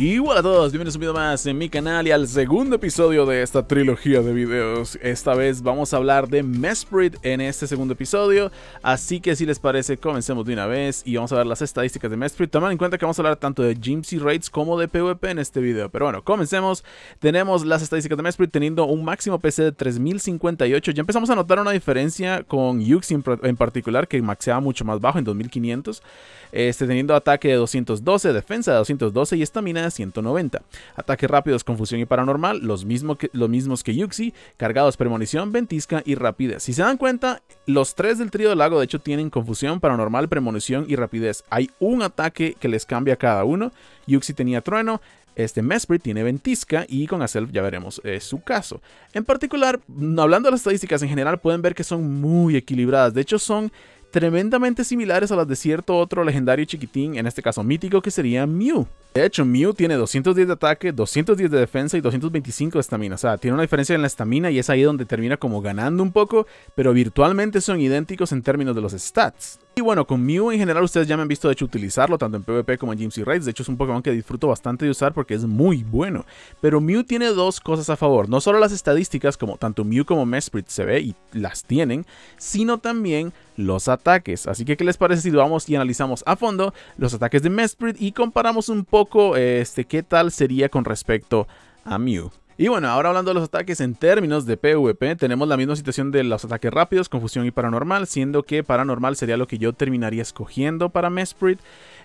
Y hola a todos, bienvenidos a un más en mi canal y al segundo episodio de esta trilogía de videos. Esta vez vamos a hablar de Mesprit en este segundo episodio, así que si les parece comencemos de una vez y vamos a ver las estadísticas de Mesprit. Tomen en cuenta que vamos a hablar tanto de Gypsy Raids como de PvP en este video, pero bueno, comencemos. Tenemos las estadísticas de Mesprit teniendo un máximo PC de 3058. Ya empezamos a notar una diferencia con Yux en, particular, que maxeaba mucho más bajo en 2500, este, teniendo ataque de 212, defensa de 212 y esta mina. 190. Ataques rápidos, confusión y paranormal, los, mismos que Yuxi, cargados premonición, ventisca y rapidez. Si se dan cuenta, los tres del trío del lago de hecho tienen confusión, paranormal, premonición y rapidez. Hay un ataque que les cambia a cada uno. Yuxi tenía trueno, este Mesprit tiene ventisca y con self ya veremos su caso. En particular, hablando de las estadísticas en general, pueden ver que son muy equilibradas. De hecho, son tremendamente similares a las de cierto otro legendario chiquitín, en este caso mítico, que sería Mew. De hecho, Mew tiene 210 de ataque, 210 de defensa y 225 de estamina. O sea, tiene una diferencia en la estamina y es ahí donde termina como ganando un poco, pero virtualmente son idénticos en términos de los stats. Y bueno, con Mew en general ustedes ya me han visto de hecho utilizarlo tanto en PvP como en Gyms y Raids. De hecho es un Pokémon que disfruto bastante de usar porque es muy bueno. Pero Mew tiene dos cosas a favor. No solo las estadísticas como tanto Mew como Mesprit se ve y las tienen, sino también los ataques. Así que, ¿qué les parece si vamos y analizamos a fondo los ataques de Mesprit y comparamos un poco este, qué tal sería con respecto a Mew? Y bueno, ahora hablando de los ataques en términos de PvP, tenemos la misma situación de los ataques rápidos, confusión y paranormal, siendo que paranormal sería lo que yo terminaría escogiendo para Mesprit.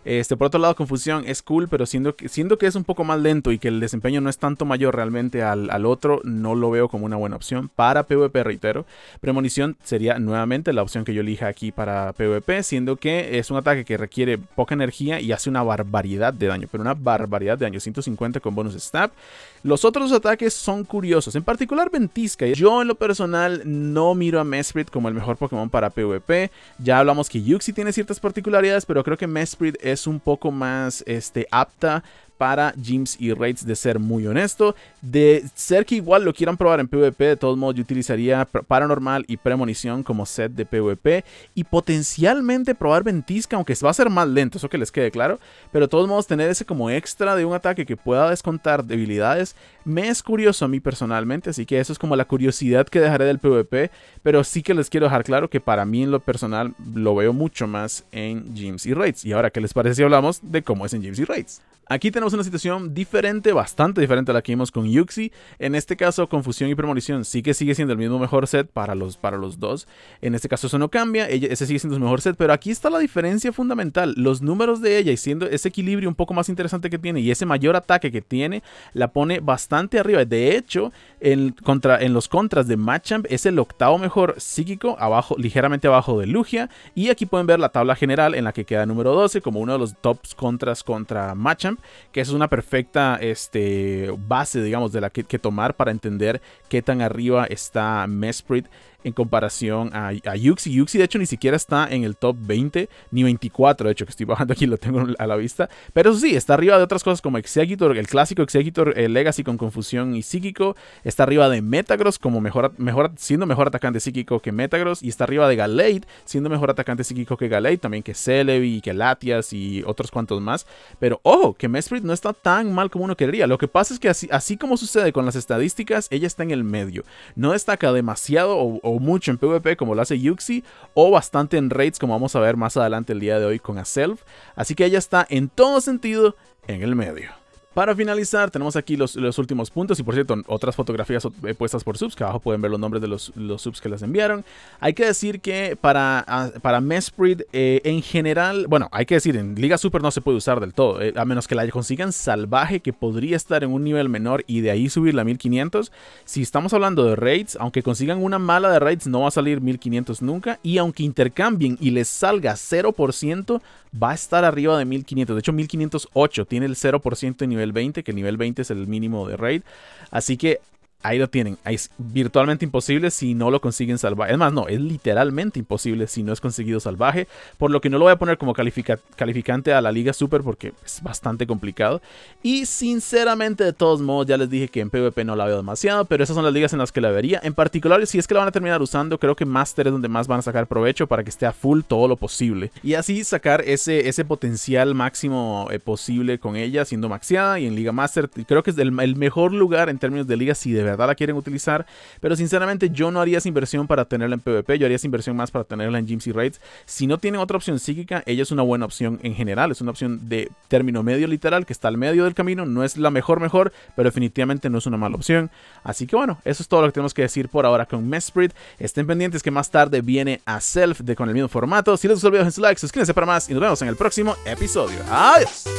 Este, por otro lado, confusión es cool, pero siendo que, es un poco más lento y que el desempeño no es tanto mayor realmente al, otro, no lo veo como una buena opción para PvP, reitero. Premonición sería nuevamente la opción que yo elija aquí para PvP, siendo que es un ataque que requiere poca energía y hace una barbaridad de daño, pero una barbaridad de daño, 150 con bonus stab. Los otros ataques que son curiosos, en particular Ventisca. Yo en lo personal no miro a Mesprit como el mejor Pokémon para PvP. Ya hablamos que Yuxi tiene ciertas particularidades, pero creo que Mesprit es un poco más este, apta para gyms y Raids, de ser muy honesto. De ser que igual lo quieran probar en PvP, de todos modos yo utilizaría Paranormal y Premonición como set de PvP. Y potencialmente probar Ventisca, aunque va a ser más lento, eso que les quede claro. Pero de todos modos tener ese como extra de un ataque que pueda descontar debilidades, me es curioso a mí personalmente. Así que eso es como la curiosidad que dejaré del PvP. Pero sí que les quiero dejar claro que para mí en lo personal lo veo mucho más en gyms y Raids. Y ahora, ¿qué les parece si hablamos de cómo es en gyms y Raids? Aquí tenemos una situación diferente, bastante diferente a la que vimos con Yuxi. En este caso, Confusión y Premonición sí que sigue siendo el mismo mejor set para los, para los dos. En este caso eso no cambia, ella, ese sigue siendo su mejor set, pero aquí está la diferencia fundamental. Los números de ella y siendo ese equilibrio un poco más interesante que tiene y ese mayor ataque que tiene, la pone bastante arriba. De hecho, en, contra, en los contras de Machamp es el octavo mejor psíquico, abajo, ligeramente abajo de Lugia. Y aquí pueden ver la tabla general en la que queda número 12 como uno de los tops contras contra Machamp, es una perfecta este, base, digamos, de la que tomar para entender qué tan arriba está Mesprit en comparación a, a, Yuxi. Yuxi, de hecho, ni siquiera está en el top 20 ni 24. De hecho, que estoy bajando aquí, lo tengo a la vista. Pero sí, está arriba de otras cosas como Executor, el clásico Executor eh, Legacy con confusión y psíquico. Está arriba de Metagross como mejor, siendo mejor atacante psíquico que Metagross. Y está arriba de Galate, siendo mejor atacante psíquico que Galate. También que Celebi, y que Latias y otros cuantos más. Pero ojo, que Mesprit no está tan mal como uno querría. Lo que pasa es que así, así como sucede con las estadísticas, ella está en el medio. No destaca demasiado o o mucho en PvP como lo hace Yuxi o bastante en raids como vamos a ver más adelante el día de hoy con Aself. Así que ella está en todo sentido en el medio. Para finalizar, tenemos aquí los, los, últimos puntos y por cierto, otras fotografías eh, puestas por subs, que abajo pueden ver los nombres de los, subs que las enviaron. Hay que decir que para, para Mesprit eh, en general, bueno, hay que decir, en Liga Super no se puede usar del todo, eh, a menos que la consigan salvaje, que podría estar en un nivel menor y de ahí subirla a 1500. Si estamos hablando de raids, aunque consigan una mala de raids, no va a salir 1500 nunca y aunque intercambien y les salga 0%, va a estar arriba de 1500. De hecho, 1508 tiene el 0% nivel 20, que nivel 20 es el mínimo de raid. Así que Ahí lo tienen. Es virtualmente imposible si no lo consiguen salvaje. Es más, no, es literalmente imposible si no es conseguido salvaje. Por lo que no lo voy a poner como califica calificante a la Liga Super porque es bastante complicado. Y sinceramente, de todos modos, ya les dije que en PvP no la veo demasiado. Pero esas son las ligas en las que la vería. En particular, si es que la van a terminar usando, creo que Master es donde más van a sacar provecho para que esté a full todo lo posible. Y así sacar ese, ese potencial máximo eh, posible con ella siendo maxiada Y en Liga Master, creo que es el, mejor lugar en términos de ligas si de la quieren utilizar. Pero sinceramente yo no haría esa inversión para tenerla en PvP, yo haría esa inversión más para tenerla en y Raids. Si no tienen otra opción psíquica, ella es una buena opción en general, es una opción de término medio literal que está al medio del camino, no es la mejor mejor, pero definitivamente no es una mala opción. Así que bueno, eso es todo lo que tenemos que decir por ahora con Mesprit. Estén pendientes que más tarde viene a Self de con el mismo formato. Si les gustó el video, dejen su like, suscríbanse para más y nos vemos en el próximo episodio. Adiós.